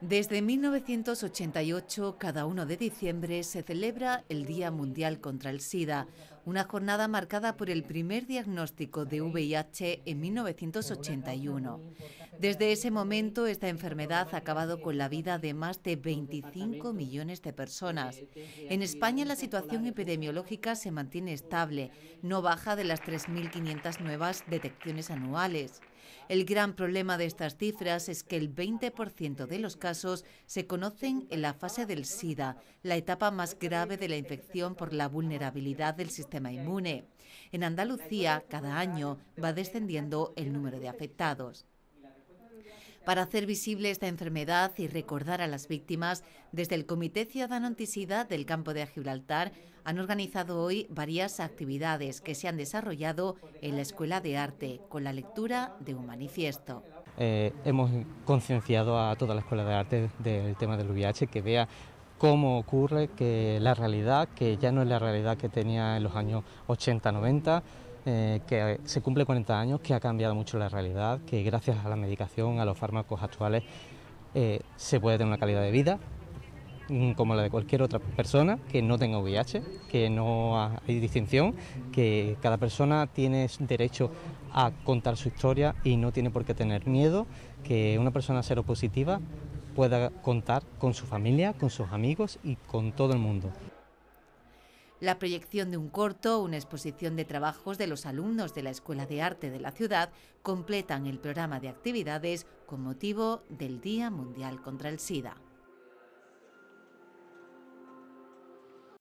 Desde 1988, cada 1 de diciembre se celebra el Día Mundial contra el SIDA, una jornada marcada por el primer diagnóstico de VIH en 1981. Desde ese momento, esta enfermedad ha acabado con la vida de más de 25 millones de personas. En España, la situación epidemiológica se mantiene estable, no baja de las 3.500 nuevas detecciones anuales. El gran problema de estas cifras es que el 20% de los casos se conocen en la fase del SIDA, la etapa más grave de la infección por la vulnerabilidad del sistema inmune. En Andalucía, cada año va descendiendo el número de afectados para hacer visible esta enfermedad y recordar a las víctimas, desde el Comité Ciudadano Anticidad del Campo de Gibraltar han organizado hoy varias actividades que se han desarrollado en la Escuela de Arte con la lectura de un manifiesto. Eh, hemos concienciado a toda la Escuela de Arte del tema del VIH, que vea cómo ocurre que la realidad, que ya no es la realidad que tenía en los años 80-90, eh, que se cumple 40 años, que ha cambiado mucho la realidad, que gracias a la medicación, a los fármacos actuales, eh, se puede tener una calidad de vida mm, como la de cualquier otra persona que no tenga VIH, que no hay distinción, que cada persona tiene derecho a contar su historia y no tiene por qué tener miedo que una persona seropositiva pueda contar con su familia, con sus amigos y con todo el mundo la proyección de un corto, una exposición de trabajos de los alumnos de la Escuela de Arte de la ciudad completan el programa de actividades con motivo del Día Mundial contra el SIDA.